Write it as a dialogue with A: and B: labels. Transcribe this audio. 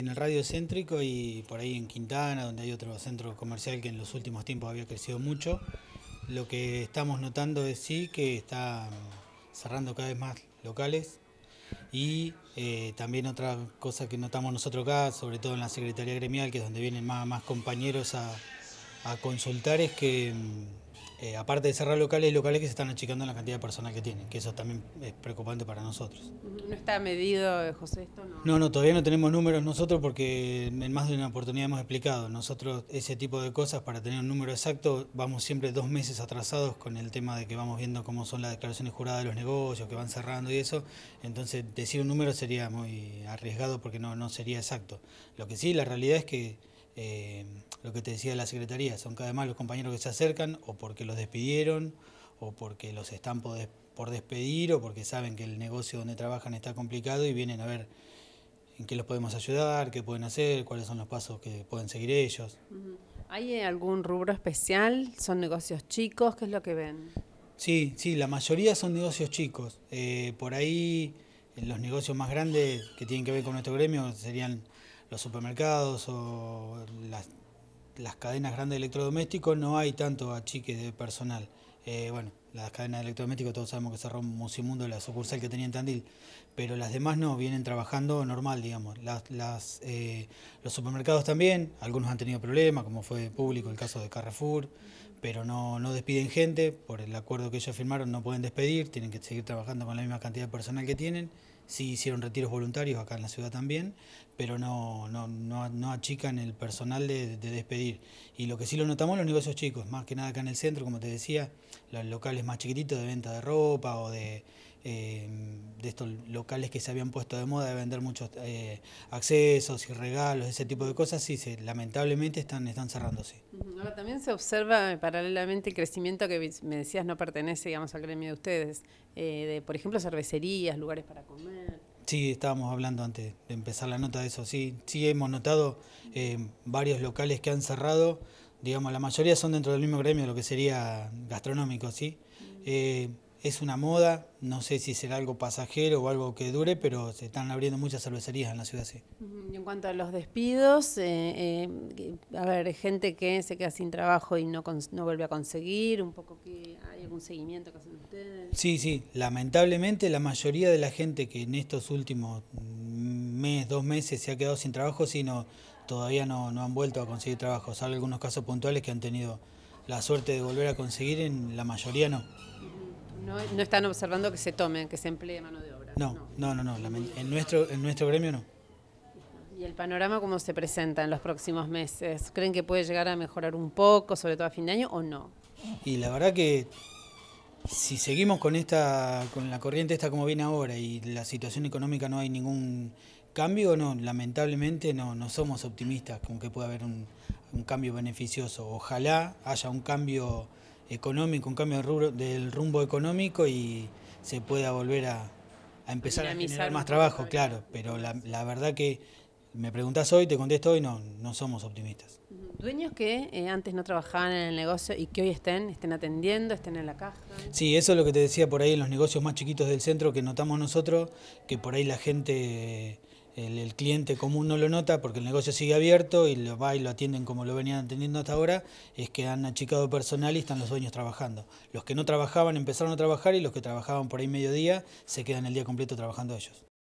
A: En el radio céntrico y por ahí en Quintana, donde hay otro centro comercial que en los últimos tiempos había crecido mucho, lo que estamos notando es sí que está cerrando cada vez más locales y eh, también otra cosa que notamos nosotros acá, sobre todo en la Secretaría Gremial, que es donde vienen más, más compañeros a, a consultar es que, eh, aparte de cerrar locales, hay locales que se están achicando en la cantidad de personas que tienen, que eso también es preocupante para nosotros.
B: ¿No está medido, José, esto?
A: No, no, no todavía no tenemos números nosotros porque en más de una oportunidad hemos explicado, nosotros ese tipo de cosas, para tener un número exacto, vamos siempre dos meses atrasados con el tema de que vamos viendo cómo son las declaraciones juradas de los negocios, que van cerrando y eso, entonces decir un número sería muy arriesgado porque no, no sería exacto. Lo que sí, la realidad es que... Eh, lo que te decía la Secretaría, son cada vez más los compañeros que se acercan o porque los despidieron o porque los están por despedir o porque saben que el negocio donde trabajan está complicado y vienen a ver en qué los podemos ayudar, qué pueden hacer, cuáles son los pasos que pueden seguir ellos.
B: ¿Hay algún rubro especial? ¿Son negocios chicos? ¿Qué es lo que ven?
A: Sí, sí, la mayoría son negocios chicos. Eh, por ahí los negocios más grandes que tienen que ver con nuestro gremio serían los supermercados o las las cadenas grandes de electrodomésticos no hay tanto achique de personal. Eh, bueno, las cadenas de electrodomésticos todos sabemos que cerró Musimundo la sucursal que tenía en Tandil, pero las demás no, vienen trabajando normal, digamos. Las, eh, los supermercados también, algunos han tenido problemas, como fue público el caso de Carrefour, pero no, no despiden gente, por el acuerdo que ellos firmaron no pueden despedir, tienen que seguir trabajando con la misma cantidad de personal que tienen, sí hicieron retiros voluntarios acá en la ciudad también, pero no, no, achican el personal de, de, despedir. Y lo que sí lo notamos los negocios chicos, más que nada acá en el centro, como te decía, los locales más chiquititos de venta de ropa o de Em, de estos locales que se habían puesto de moda de vender muchos eh, accesos y regalos, ese tipo de cosas, sí, se, lamentablemente están, están cerrándose.
B: Ahora también se observa eh, paralelamente el crecimiento que me decías no pertenece, digamos, al gremio de ustedes, eh, de, por ejemplo, cervecerías, lugares para comer.
A: Sí, estábamos hablando antes de empezar la nota de eso, sí, sí hemos notado em, varios locales que han cerrado, digamos, la mayoría son dentro del mismo gremio, lo que sería gastronómico, sí es una moda, no sé si será algo pasajero o algo que dure, pero se están abriendo muchas cervecerías en la ciudad, sí.
B: Y en cuanto a los despidos, eh, eh, a ver, gente que se queda sin trabajo y no, no vuelve a conseguir, un poco que hay algún seguimiento que hacen
A: ustedes. Sí, sí, lamentablemente la mayoría de la gente que en estos últimos mes, dos meses se ha quedado sin trabajo, sino todavía no, han vuelto a conseguir trabajo, Salen algunos casos puntuales que han tenido la suerte de volver a conseguir, en la mayoría no.
B: No, están observando que se tomen, que se emplee mano de
A: obra. No, no, no, no, en, nuestro, en nuestro gremio no.
B: ¿Y el panorama cómo se presenta en los próximos meses? ¿Creen que puede llegar a mejorar un poco, sobre todo a fin de año, o no?
A: Y la verdad que si seguimos con esta, con la corriente esta como viene ahora y la situación económica no hay ningún cambio, no, lamentablemente no, no somos optimistas con que pueda haber un, un cambio beneficioso. Ojalá haya un cambio económico, un cambio del rumbo económico y se pueda volver a, empezar a generar más trabajo, claro. Pero la, verdad que me preguntas hoy, te contesto hoy, no, no somos optimistas.
B: Dueños que eh, antes no trabajaban en el negocio y que hoy estén, estén atendiendo, estén en la caja.
A: Sí, eso es lo que te decía por ahí en los negocios más chiquitos del centro que notamos nosotros, que por ahí la gente el, cliente común no lo nota porque el negocio sigue abierto y lo va y lo atienden como lo venían atendiendo hasta ahora, es que han achicado personal y están los dueños trabajando. Los que no trabajaban empezaron a trabajar y los que trabajaban por ahí mediodía se quedan el día completo trabajando ellos.